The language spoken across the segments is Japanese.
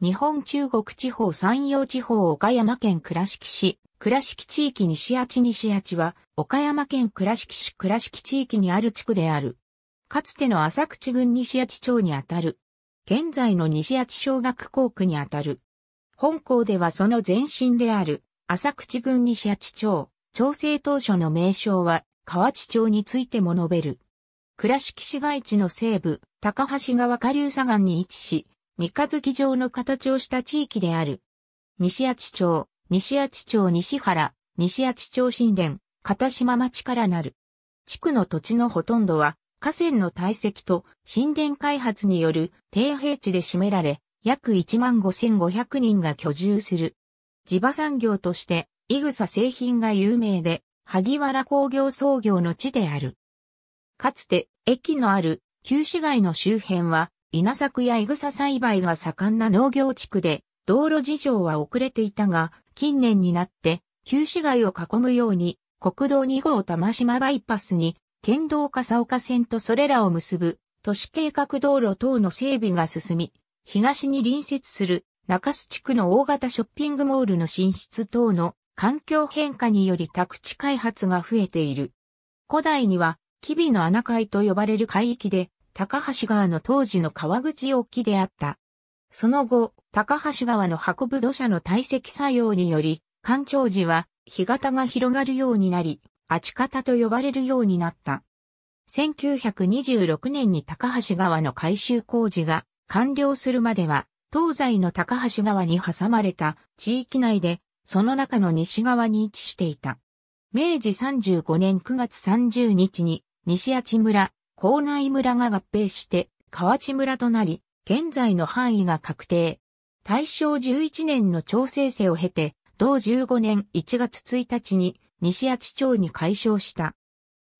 日本中国地方山陽地方岡山県倉敷市、倉敷地域西八西八は、岡山県倉敷市倉敷地域にある地区である。かつての浅口郡西八町にあたる。現在の西八小学校区にあたる。本校ではその前身である、浅口郡西八町、町政当初の名称は、河内町についても述べる。倉敷市街地の西部、高橋川下流左岸に位置し、三日月状の形をした地域である。西谷町、西谷町西原、西谷町新田、片島町からなる。地区の土地のほとんどは、河川の堆積と新田開発による低平地で占められ、約15,500人が居住する。地場産業として、イグサ製品が有名で、萩原工業創業の地である。かつて、駅のある旧市街の周辺は、稲作やイグサ栽培が盛んな農業地区で、道路事情は遅れていたが、近年になって、旧市街を囲むように、国道2号玉島バイパスに、県道笠岡線とそれらを結ぶ、都市計画道路等の整備が進み、東に隣接する中洲地区の大型ショッピングモールの進出等の環境変化により宅地開発が増えている。古代には、吉備の穴海と呼ばれる海域で、高橋川の当時の川口沖であった。その後、高橋川の運ぶ土砂の堆積作用により、干潮時は干潟が広がるようになり、あ方と呼ばれるようになった。1926年に高橋川の改修工事が完了するまでは、東西の高橋川に挟まれた地域内で、その中の西側に位置していた。明治35年9月30日に、西八村、校内村が合併して、河内村となり、現在の範囲が確定。大正11年の調整制を経て、同15年1月1日に西八町に解消した。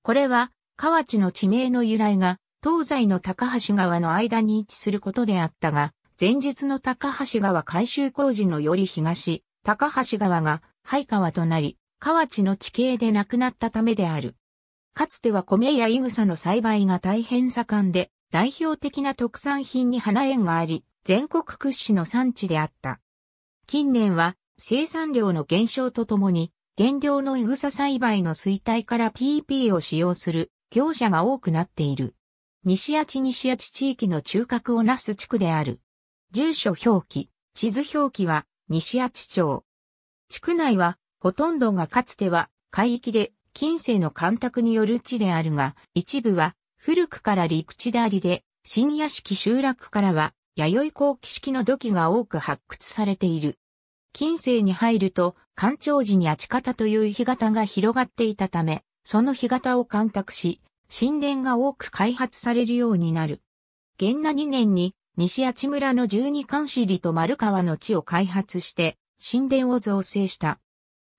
これは、河内の地名の由来が、東西の高橋川の間に位置することであったが、前述の高橋川改修工事のより東、高橋川が、廃川となり、河内の地形でなくなったためである。かつては米やイグサの栽培が大変盛んで、代表的な特産品に花園があり、全国屈指の産地であった。近年は生産量の減少とともに、原料のイグサ栽培の衰退から PP を使用する業者が多くなっている。西八西八地地域の中核をなす地区である。住所表記、地図表記は西八町。地区内はほとんどがかつては海域で近世の干拓による地であるが、一部は古くから陸地でありで、新屋敷集落からは、弥生後期式の土器が多く発掘されている。近世に入ると、干潮時に地方という干潟が広がっていたため、その干潟を干拓し、神殿が多く開発されるようになる。元那2年に、西八村の十二関市里と丸川の地を開発して、神殿を造成した。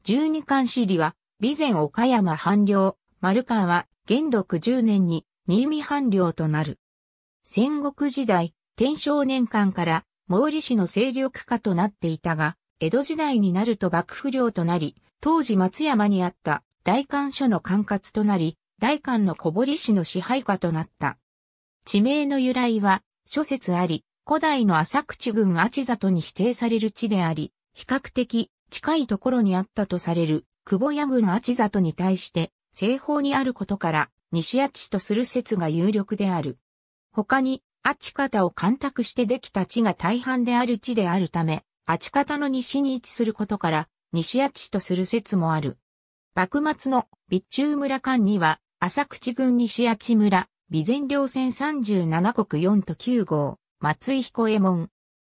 十二関市里は、備前岡山藩領、丸川は、元禄10年に、新見藩領となる。戦国時代、天正年間から、毛利氏の勢力下となっていたが、江戸時代になると幕府領となり、当時松山にあった大官所の管轄となり、大官の小堀氏の支配下となった。地名の由来は、諸説あり、古代の浅口郡アチザに否定される地であり、比較的近いところにあったとされる久保屋郡阿智里に対して西方にあることから西阿智とする説が有力である。他に、阿智方を干拓してできた地が大半である地であるため、阿智方の西に位置することから西阿智とする説もある。幕末の備中村間には、浅口郡西阿智村、備前両線37国4と9号、松井彦右衛門。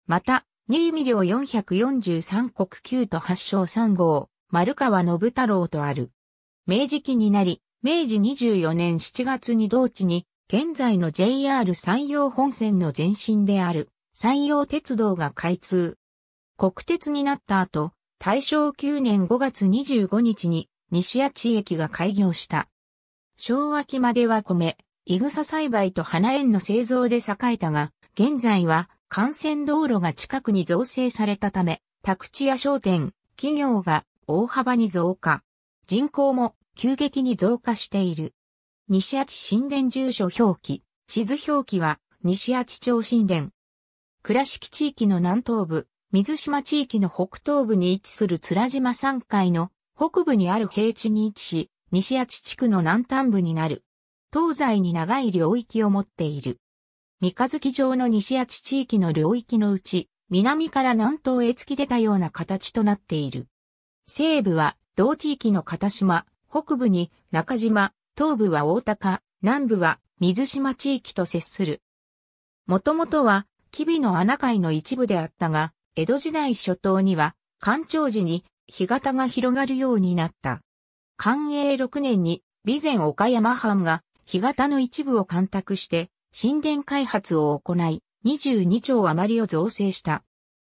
また、新見領443国9と8章3号、丸川信太郎とある。明治期になり、明治24年7月に同地に、現在の JR 山陽本線の前身である山陽鉄道が開通。国鉄になった後、大正9年5月25日に西谷地駅が開業した。昭和期までは米、イグサ栽培と花園の製造で栄えたが、現在は幹線道路が近くに造成されたため、宅地や商店、企業が大幅に増加。人口も急激に増加している。西八神殿住所表記、地図表記は西八町神殿。倉敷地域の南東部、水島地域の北東部に位置する津島山海の北部にある平地に位置し、西八地区の南端部になる。東西に長い領域を持っている。三日月城の西八地域の領域のうち、南から南東へ突き出たような形となっている。西部は同地域の片島、北部に中島、東部は大高、南部は水島地域と接する。もともとは、吉備の穴海の一部であったが、江戸時代初頭には、干潮時に干潟が広がるようになった。寛永6年に、備前岡山藩が干潟の一部を干拓して、神殿開発を行い、22兆余りを造成した。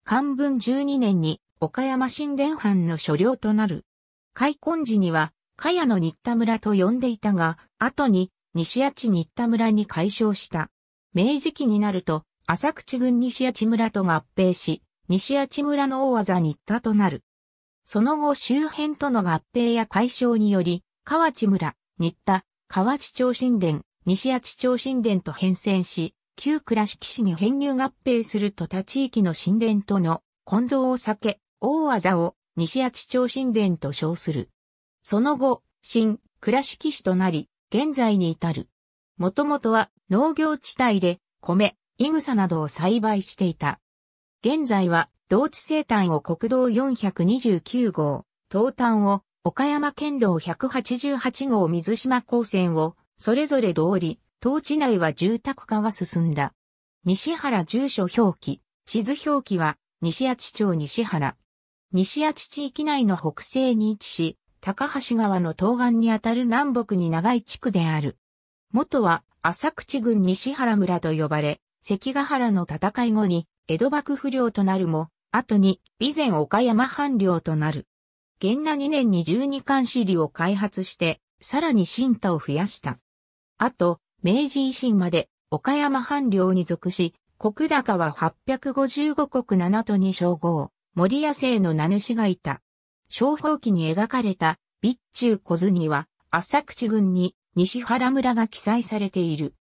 漢文12年に岡山新田藩の所領となる。開墾時には、茅野新田村と呼んでいたが、後に西八地新田村に改称した。明治期になると、浅口郡西八村と合併し、西八村の大技新田となる。その後周辺との合併や解消により、河内村、新田、河内町新田、西八町新田と変遷し、旧倉敷市に編入合併すると他地域の新田との混同を避け、大技を西八町神殿と称する。その後、新、倉敷市となり、現在に至る。もともとは農業地帯で米、イグサなどを栽培していた。現在は、同地生誕を国道429号、東端を岡山県道188号水島高線をそれぞれ通り、当地内は住宅化が進んだ。西原住所表記、地図表記は西八町西原、西八地域内の北西に位置し、高橋川の東岸にあたる南北に長い地区である。元は浅口郡西原村と呼ばれ、関ヶ原の戦い後に江戸幕府領となるも、後に備前岡山藩領となる。元那2年に十二冠市里を開発して、さらに新太を増やした。あと、明治維新まで岡山藩領に属し、国高は855国7都に称号。森屋製の名主がいた。小宝記に描かれた備中小津には浅口郡に西原村が記載されている。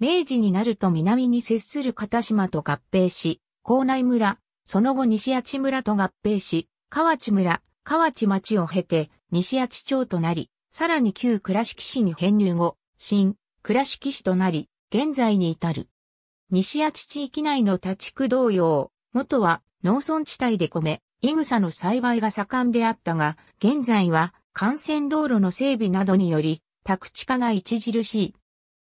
明治になると南に接する片島と合併し、港内村、その後西八村と合併し、河内村、河内町を経て西八町となり、さらに旧倉敷市に編入後、新倉敷市となり、現在に至る。西八地域内の地区同様、元は農村地帯で米、イグサの栽培が盛んであったが、現在は幹線道路の整備などにより、宅地化が著しい。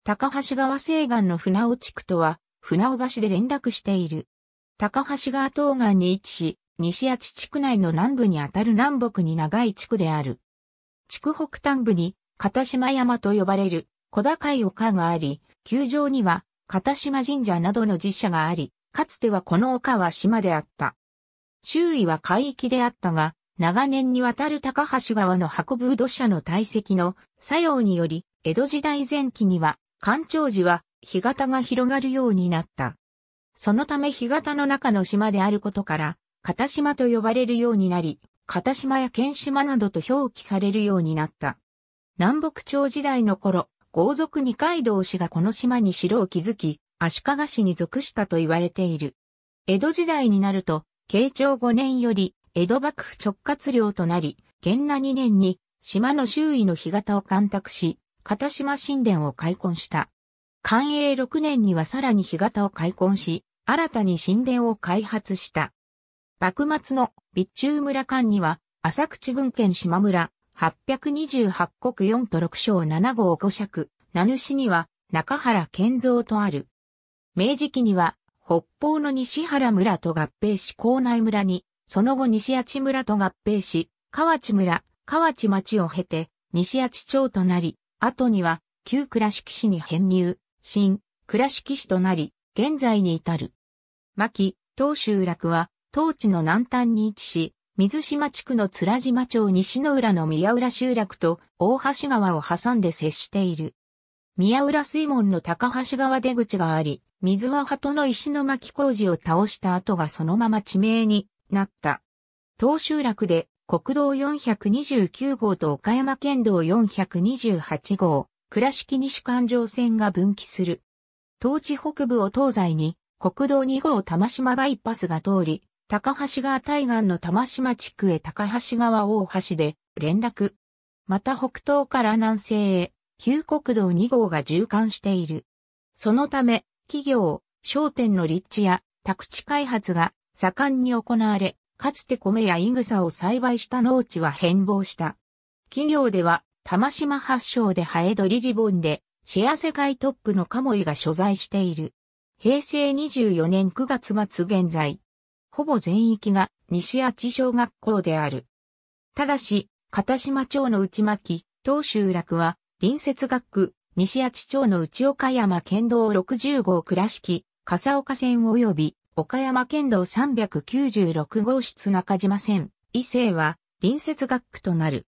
高橋川西岸の船尾地区とは、船尾橋で連絡している。高橋川東岸に位置し、西八地区内の南部にあたる南北に長い地区である。地区北端部に、片島山と呼ばれる小高い丘があり、球場には片島神社などの寺社があり、かつてはこの丘は島であった。周囲は海域であったが、長年にわたる高橋川の運ぶ土砂の堆積の作用により、江戸時代前期には、干潮時は干潟が広がるようになった。そのため干潟の中の島であることから、片島と呼ばれるようになり、片島や剣島などと表記されるようになった。南北朝時代の頃、豪族二階同士がこの島に城を築き、足利氏に属したと言われている。江戸時代になると、慶長5年より、江戸幕府直轄領となり、元那2年に、島の周囲の干潟を干拓し、片島神殿を開墾した。寛永6年にはさらに干潟を開墾し、新たに神殿を開発した。幕末の備中村間には、浅口郡県島村、828国4と6章7号5尺、名主には中原健造とある。明治期には北方の西原村と合併し港内村に、その後西八村と合併し、河内村、河内町を経て西八町となり、後には旧倉敷市に編入、新倉敷市となり、現在に至る。牧、東集落は、当地の南端に位置し、水島地区の津島町西の浦の宮浦集落と大橋川を挟んで接している。宮浦水門の高橋川出口があり、水は鳩の石巻工事を倒した後がそのまま地名になった。東集落で国道429号と岡山県道428号、倉敷西環状線が分岐する。東地北部を東西に国道2号玉島バイパスが通り、高橋川対岸の玉島地区へ高橋川大橋で連絡。また北東から南西へ、旧国道2号が縦貫している。そのため、企業、商店の立地や宅地開発が盛んに行われ、かつて米やイグサを栽培した農地は変貌した。企業では、玉島発祥でハエドリリボンで、シェア世界トップのカモイが所在している。平成24年9月末現在、ほぼ全域が西八小学校である。ただし、片島町の内巻、東集落は隣接学区、西八町の内岡山県道60号倉敷、笠岡線及び岡山県道396号室中島線、伊勢は隣接学区となる。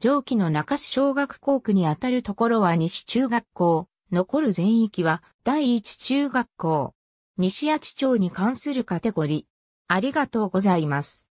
上記の中洲小学校区にあたるところは西中学校、残る全域は第一中学校。西八町に関するカテゴリー。ありがとうございます。